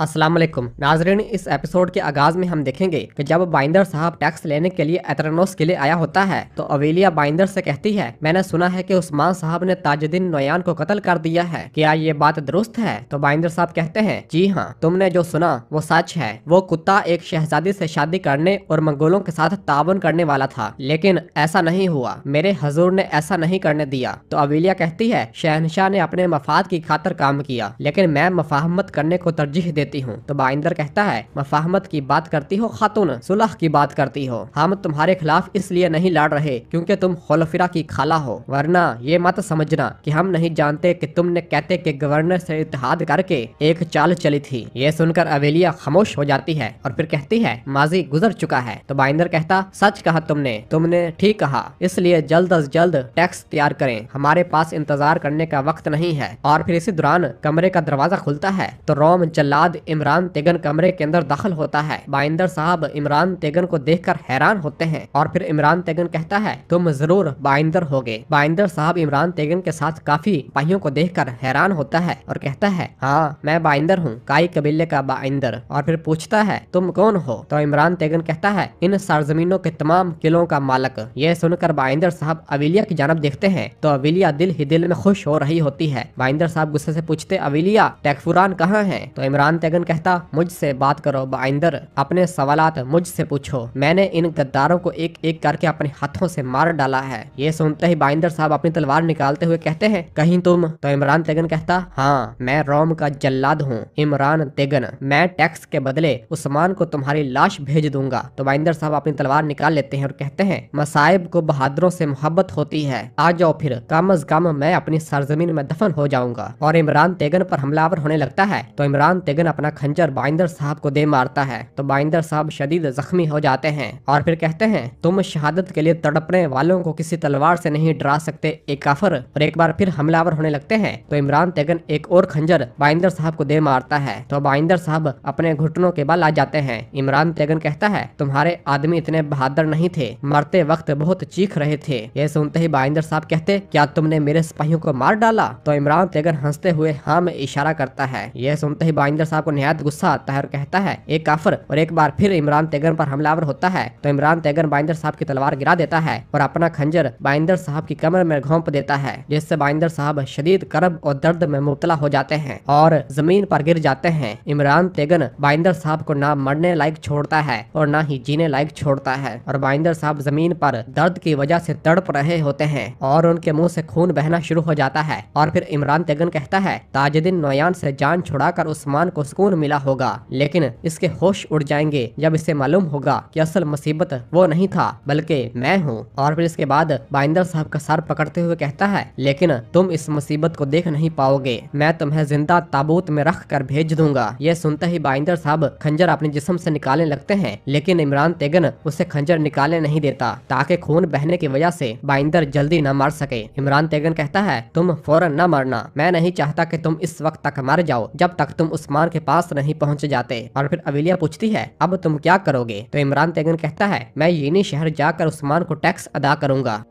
असलम नाजरीन इस एपिसोड के आगाज में हम देखेंगे कि जब बाइंदर साहब टैक्स लेने के लिए एतरनोस के लिए आया होता है तो अवेलिया बाइंदर से कहती है मैंने सुना है कि उस्मान साहब ने ताजुद्दीन नोयान को कत्ल कर दिया है क्या ये बात दुरुस्त है तो बाइंदर साहब कहते हैं जी हाँ तुमने जो सुना वो सच है वो कुत्ता एक शहजादी से शादी करने और मंगोलों के साथ ताउन करने वाला था लेकिन ऐसा नहीं हुआ मेरे हजूर ने ऐसा नहीं करने दिया तो अवेलिया कहती है शहनशाह ने अपने मफाद की खातर काम किया लेकिन मैं मफाहमत करने को तरजीह देती देती हूँ तो बाइंदर कहता है मफाहमत की बात करती हो खातून सुलह की बात करती हो हम तुम्हारे खिलाफ इसलिए नहीं लड़ रहे क्योंकि तुम होलफिरा की खाला हो वरना ये मत समझना कि हम नहीं जानते कि तुमने कहते के गवर्नर से इतिहाद करके एक चाल चली थी ये सुनकर अवेलिया खामोश हो जाती है और फिर कहती है माजी गुजर चुका है तो बाइंदर कहता सच कहा तुमने तुमने ठीक कहा इसलिए जल्द अज जल्द टैक्स तैयार करें हमारे पास इंतजार करने का वक्त नहीं है और फिर इसी दौरान कमरे का दरवाजा खुलता है तो रोम जल्लाद बाद इमरान तेगन कमरे के अंदर दाखिल होता है बाइंदर साहब इमरान तेगन को देखकर हैरान होते हैं और फिर इमरान तेगन कहता है तुम जरूर बाइंदर हो गए बाइंदर साहब इमरान तेगन के साथ काफी पाइयों को देखकर हैरान होता है और कहता है हाँ मैं बाइंदर हूँ काई कबीले का बाइंदर और फिर पूछता है तुम कौन हो तो इमरान तेगन कहता है इन सरजमीनों के तमाम किलों का मालक ये सुनकर बाइंदर साहब अविलिया की जानब देखते हैं तो अविलिया दिल ही दिल में खुश हो रही होती है बाइंदर साहब गुस्से से पूछते अविलिया टेकफुरान कहाँ है तो इमरान कांतेगन कहता मुझसे बात करो बाइंदर अपने सवाल मुझसे पूछो मैंने इन गद्दारों को एक एक करके अपने हाथों से मार डाला है ये सुनते ही बाइंदर साहब अपनी तलवार निकालते हुए कहते हैं कहीं तुम तो इमरान तेगन कहता हाँ मैं रोम का जल्लाद हूँ इमरान तेगन मैं टैक्स के बदले उस्मान को तुम्हारी लाश भेज दूंगा तो बाइंदर साहब अपनी तलवार निकाल लेते हैं और कहते हैं मसाइब को बहादुरों से मोहब्बत होती है आ जाओ फिर कम अज कम मैं अपनी सरजमीन में दफन हो जाऊंगा और इमरान तेगन पर हमलावर होने लगता है तो इमरान तेगन अपना खंजर बाइंदर साहब को दे मारता है तो बाइंदर साहब शदीद जख्मी हो जाते हैं और फिर कहते हैं तुम शहादत के लिए तड़पने वालों को किसी तलवार से नहीं डरा सकते एक काफर और एक बार फिर हमलावर होने लगते हैं तो इमरान तेगन एक और खंजर बाइंदर साहब को दे मारता है तो बाइंदर साहब अपने घुटनों के बल आ जाते हैं इमरान तेगन कहता है तुम्हारे आदमी इतने बहादुर नहीं थे मरते वक्त बहुत चीख रहे थे ये सुनते ही बाइंदर साहब कहते क्या तुमने मेरे सिपाहियों को मार डाला तो इमरान तेगन हंसते हुए हाँ में इशारा करता है यह सुनते ही बाइंदर साहब साहब को नहायत गुस्सा आता है और कहता है एक काफर और एक बार फिर इमरान तेगन पर हमलावर होता है तो इमरान तेगन बाइंदर साहब की तलवार गिरा देता है और अपना खंजर बाइंदर साहब की कमर में घोंप देता है जिससे बाइंदर साहब शदीद करब और दर्द में मुबतला हो जाते हैं और जमीन पर गिर जाते हैं इमरान तेगन बाइंदर साहब को ना मरने लायक छोड़ता है और ना ही जीने लायक छोड़ता है और बाइंदर साहब जमीन पर दर्द की वजह से तड़प रहे होते हैं और उनके मुंह से खून बहना शुरू हो जाता है और फिर इमरान तेगन कहता है ताजुद्दीन नोयान से जान छुड़ाकर उस्मान को सुकून मिला होगा लेकिन इसके होश उड़ जाएंगे जब इसे मालूम होगा कि असल मुसीबत वो नहीं था बल्कि मैं हूँ और फिर इसके बाद बाइंदर साहब का सर पकड़ते हुए कहता है लेकिन तुम इस मुसीबत को देख नहीं पाओगे मैं तुम्हें जिंदा ताबूत में रख कर भेज दूंगा ये सुनते ही बाइंदर साहब खंजर अपने जिसम से निकालने लगते हैं लेकिन इमरान तेगन उसे खंजर निकालने नहीं देता ताकि खून बहने की वजह से बाइंदर जल्दी न मर सके इमरान तेगन कहता है तुम फौरन न मरना मैं नहीं चाहता कि तुम इस वक्त तक मर जाओ जब तक तुम उस्मान के के पास नहीं पहुँच जाते और फिर अविलिया पूछती है अब तुम क्या करोगे तो इमरान तेगन कहता है मैं यूनी शहर जाकर उस्मान को टैक्स अदा करूंगा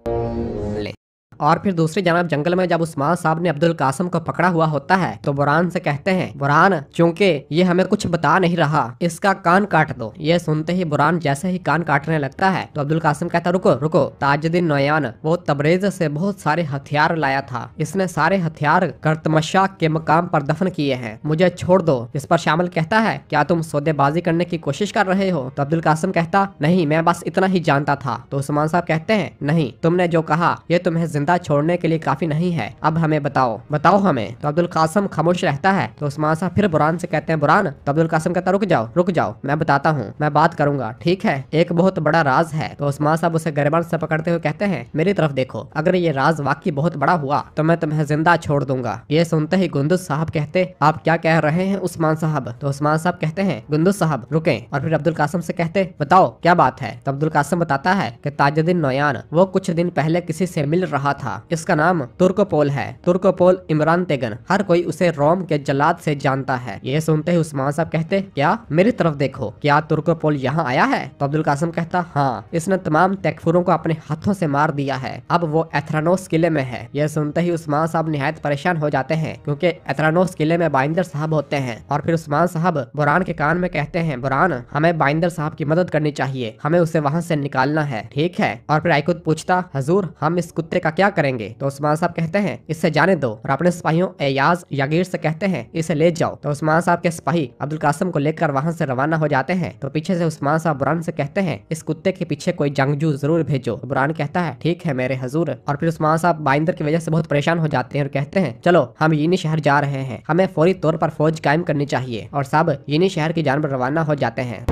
और फिर दूसरी जानब जंगल में जब उस्मान साहब ने अब्दुल कासम को पकड़ा हुआ होता है तो बुरान से कहते हैं बुरान चूंकि ये हमें कुछ बता नहीं रहा इसका कान काट दो ये सुनते ही बुरान जैसे ही कान काटने लगता है तो अब्दुल कासम कहता रुको रुको ताजुद्दीन नोयान वो तबरेज से बहुत सारे हथियार लाया था इसने सारे हथियार करतमशा के मकाम पर दफन किए हैं मुझे छोड़ दो इस पर शामिल कहता है क्या तुम सौदेबाजी करने की कोशिश कर रहे हो तो अब्दुल कासम कहता नहीं मैं बस इतना ही जानता था तो उस्मान साहब कहते हैं नहीं तुमने जो कहा ये तुम्हें जिंदा जनता छोड़ने के लिए काफी नहीं है अब हमें बताओ बताओ हमें तो अब्दुल कासम खामोश रहता है तो उस्मान साहब फिर बुरान से कहते हैं बुरान तो अब्दुल कासम कहता रुक जाओ रुक जाओ मैं बताता हूँ मैं बात करूंगा ठीक है एक बहुत बड़ा राज है तो उस्मान साहब उसे गर्बन से पकड़ते हुए कहते हैं मेरी तरफ देखो अगर ये राज वाकई बहुत बड़ा हुआ तो मैं तुम्हें जिंदा छोड़ दूंगा ये सुनते ही गुंदुज साहब कहते आप क्या कह रहे हैं उस्मान साहब तो उस्मान साहब कहते हैं गुंदुज साहब रुके और फिर अब्दुल कासम से कहते बताओ क्या बात है तो अब्दुल कासम बताता है की ताजुद्दीन नोयान वो कुछ दिन पहले किसी से मिल रहा था इसका नाम तुर्कोपोल है तुर्कोपोल इमरान तेगन हर कोई उसे रोम के जलाद से जानता है ये सुनते ही उस्मान साहब कहते क्या मेरी तरफ देखो क्या तुर्कोपोल यहाँ आया है तो अब्दुल कासम कहता हाँ इसने तमाम तैकफुरों को अपने हाथों से मार दिया है अब वो एथरानोस किले में है यह सुनते ही उस्मान साहब नहायत परेशान हो जाते हैं क्योंकि एथरानोस किले में बाइंदर साहब होते हैं और फिर उस्मान साहब बुरान के कान में कहते हैं बुरान हमें बाइंदर साहब की मदद करनी चाहिए हमें उसे वहाँ से निकालना है ठीक है और फिर आयकुद पूछता हजूर हम इस कुत्ते का क्या क्या करेंगे तो उस्मान साहब कहते हैं इससे जाने दो और अपने सिपाहियों एयाज यागीर से कहते हैं इसे ले जाओ तो उस्मान साहब के सिपाही अब्दुल कासम को लेकर वहाँ से रवाना हो जाते हैं तो पीछे से उस्मान साहब बुरान से कहते हैं इस कुत्ते के पीछे कोई जंगजू जरूर भेजो तो बुरान कहता है ठीक है मेरे हजूर और फिर उस्मान साहब बाइंदर की वजह से बहुत परेशान हो जाते हैं और कहते हैं चलो हम यीनी शहर जा रहे हैं हमें फौरी तौर पर फौज कायम करनी चाहिए और सब यीनी शहर की जानवर रवाना हो जाते हैं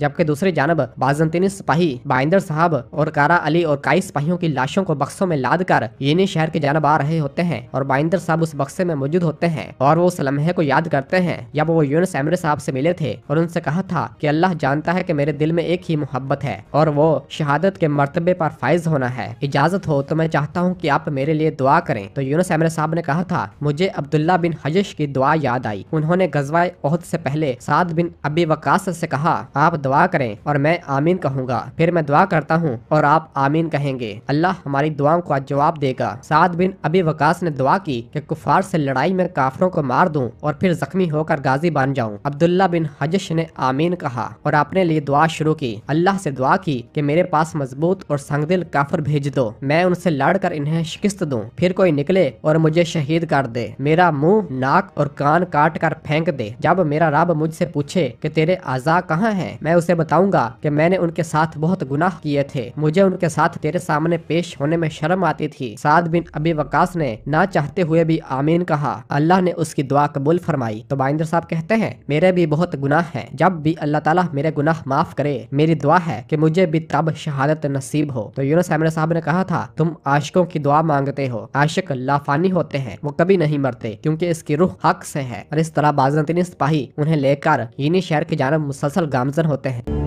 जबकि दूसरी जानब बाजनतीनी सिपाही बाइंदर साहब और कारा अली और कई सिपाहियों की लाशों को बक्सों में लाद कर यनी शहर की जानब आ रहे होते हैं और बाइंदर साहब उस बक्से में मौजूद होते हैं और वो उस लम्हे को याद करते हैं जब वो यूनस एमरे साहब ऐसी मिले थे और उनसे कहा था की अल्लाह जानता है की मेरे दिल में एक ही मोहब्बत है और वो शहादत के मरतबे आरोप फायज होना है इजाजत हो तो मैं चाहता हूँ की आप मेरे लिए दुआ करें तो यूनस एमरे साहब ने कहा था मुझे अब्दुल्ला बिन हजश की दुआ याद आई उन्होंने गजवाए ओहद से पहले साद बिन अबी वकास से कहा आप दुआ करें और मैं आमीन कहूँगा फिर मैं दुआ करता हूँ और आप आमीन कहेंगे अल्लाह हमारी दुआओं का जवाब देगा साद बिन अभी वकास ने दुआ की कि कुफार से लड़ाई में काफरों को मार दूं और फिर जख्मी होकर गाजी बन जाऊं अब्दुल्ला बिन हजश ने आमीन कहा और अपने लिए दुआ शुरू की अल्लाह से दुआ की कि मेरे पास मजबूत और संगदिल काफर भेज दो मैं उनसे लड़कर इन्हें शिकस्त दूं फिर कोई निकले और मुझे शहीद कर दे मेरा मुंह नाक और कान काट कर फेंक दे जब मेरा रब मुझसे पूछे की तेरे आजा कहाँ है मैं मैं उसे बताऊंगा कि मैंने उनके साथ बहुत गुनाह किए थे मुझे उनके साथ तेरे सामने पेश होने में शर्म आती थी साद बिन अबी वकास ने ना चाहते हुए भी आमीन कहा अल्लाह ने उसकी दुआ कबूल फरमाई तो बाइंदर साहब कहते हैं मेरे भी बहुत गुनाह है जब भी अल्लाह तला मेरे गुनाह माफ करे मेरी दुआ है की मुझे भी तब शहादत नसीब हो तो यूनस अहमद साहब ने कहा था तुम आशकों की दुआ मांगते हो आशिक लाफानी होते हैं वो कभी नहीं मरते क्योंकि इसकी रूह हक से है और इस तरह बाजनतीनी सिपाही उन्हें लेकर इन्हीं शहर की जानब मुसलसल गामजन होते होते हैं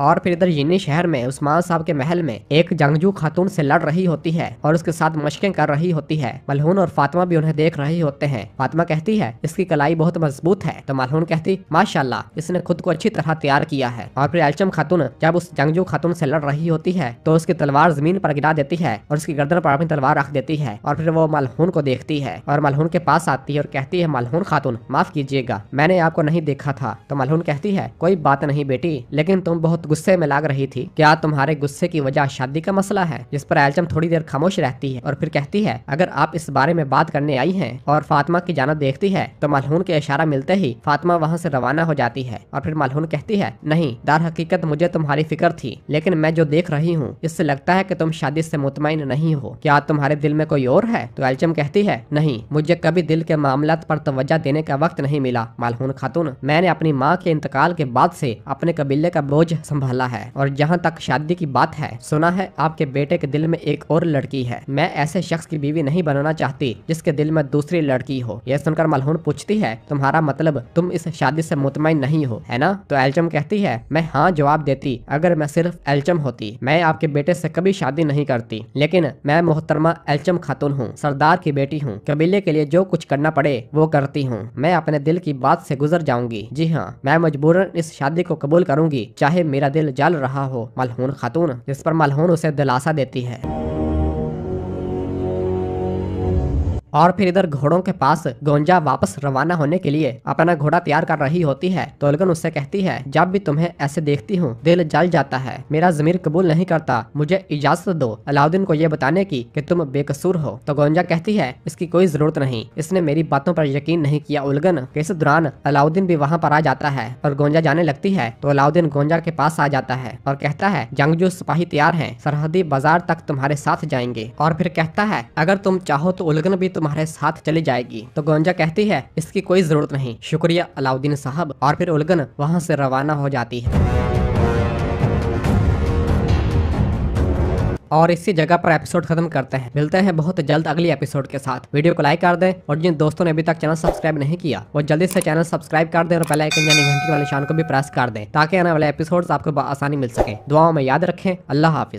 और फिर इधर जिन्नी शहर में उस्मान साहब के महल में एक जंगजू खातून से लड़ रही होती है और उसके साथ मशकें कर रही होती है मलहून और फातिमा भी उन्हें देख रहे होते हैं फातिमा कहती है इसकी कलाई बहुत मजबूत है तो मलहून कहती माशाला इसने खुद को अच्छी तरह तैयार किया है और फिर अलचम खातून जब उस जंगजू खातून से लड़ रही होती है तो उसकी तलवार जमीन पर गिरा देती है और उसकी गर्दन पर अपनी तलवार रख देती है और फिर वो मलहून को देखती है और मलहून के पास आती है और कहती है मलहून खातून माफ कीजिएगा मैंने आपको नहीं देखा था तो मलहून कहती है कोई बात नहीं बेटी लेकिन तुम बहुत गुस्से में लाग रही थी क्या तुम्हारे गुस्से की वजह शादी का मसला है जिस पर एलचम थोड़ी देर खामोश रहती है और फिर कहती है अगर आप इस बारे में बात करने आई है और फातिमा की जानत देखती है तो मालहून के इशारा मिलते ही फातिमा वहाँ से रवाना हो जाती है और फिर मालहून कहती है नहीं दर हकीकत मुझे तुम्हारी फिक्र थी लेकिन मैं जो देख रही हूँ इससे लगता है की तुम शादी से मुतमिन नहीं हो क्या तुम्हारे दिल में कोई और है तो एलचम कहती है नहीं मुझे कभी दिल के मामला पर तवज्जा देने का वक्त नहीं मिला मालहून खातून मैंने अपनी माँ के इंतकाल के बाद से अपने कबीले का बोझ संभाला है और जहाँ तक शादी की बात है सुना है आपके बेटे के दिल में एक और लड़की है मैं ऐसे शख्स की बीवी नहीं बनाना चाहती जिसके दिल में दूसरी लड़की हो यह सुनकर मलहून पूछती है तुम्हारा मतलब तुम इस शादी से मुतमिन नहीं हो है ना तो एल्चम कहती है मैं हाँ जवाब देती अगर मैं सिर्फ एल्चम होती मैं आपके बेटे से कभी शादी नहीं करती लेकिन मैं मोहतरमा एल्चम खातून हूँ सरदार की बेटी हूँ कबीले के लिए जो कुछ करना पड़े वो करती हूँ मैं अपने दिल की बात से गुजर जाऊंगी जी हाँ मैं मजबूरन इस शादी को कबूल करूंगी चाहे मेरा मेरा दिल जल रहा हो मलहून खातून जिस पर मलहून उसे दिलासा देती है और फिर इधर घोड़ों के पास गोंजा वापस रवाना होने के लिए अपना घोड़ा तैयार कर रही होती है तोलगन उससे कहती है जब भी तुम्हें ऐसे देखती हूँ दिल जल जाता है मेरा जमीर कबूल नहीं करता मुझे इजाजत दो अलाउद्दीन को ये बताने की कि तुम बेकसूर हो तो गोंजा कहती है इसकी कोई जरूरत नहीं इसने मेरी बातों पर यकीन नहीं किया उलगन इस दौरान अलाउद्दीन भी वहाँ पर आ जाता है और गोंजा जाने लगती है तो अलाउद्दीन गोंजा के पास आ जाता है और कहता है जंगजू सिपाही तैयार है सरहदी बाजार तक तुम्हारे साथ जाएंगे और फिर कहता है अगर तुम चाहो तो उलगन भी तुम तुम्हारे साथ चली जाएगी तो गोंजा कहती है इसकी कोई जरूरत नहीं शुक्रिया अलाउद्दीन साहब और फिर उलगन वहाँ से रवाना हो जाती है और इसी जगह पर एपिसोड खत्म करते हैं मिलते हैं बहुत जल्द अगली एपिसोड के साथ वीडियो को लाइक कर दें और जिन दोस्तों ने अभी तक चैनल सब्सक्राइब नहीं किया वो जल्दी से चैनल सब्सक्राइब कर दें और पहले एक यानी घंटी वाले निशान को भी प्रेस कर दें ताकि आने वाले एपिसोड आपको आसानी मिल सके दुआओं में याद रखें अल्लाह हाफिज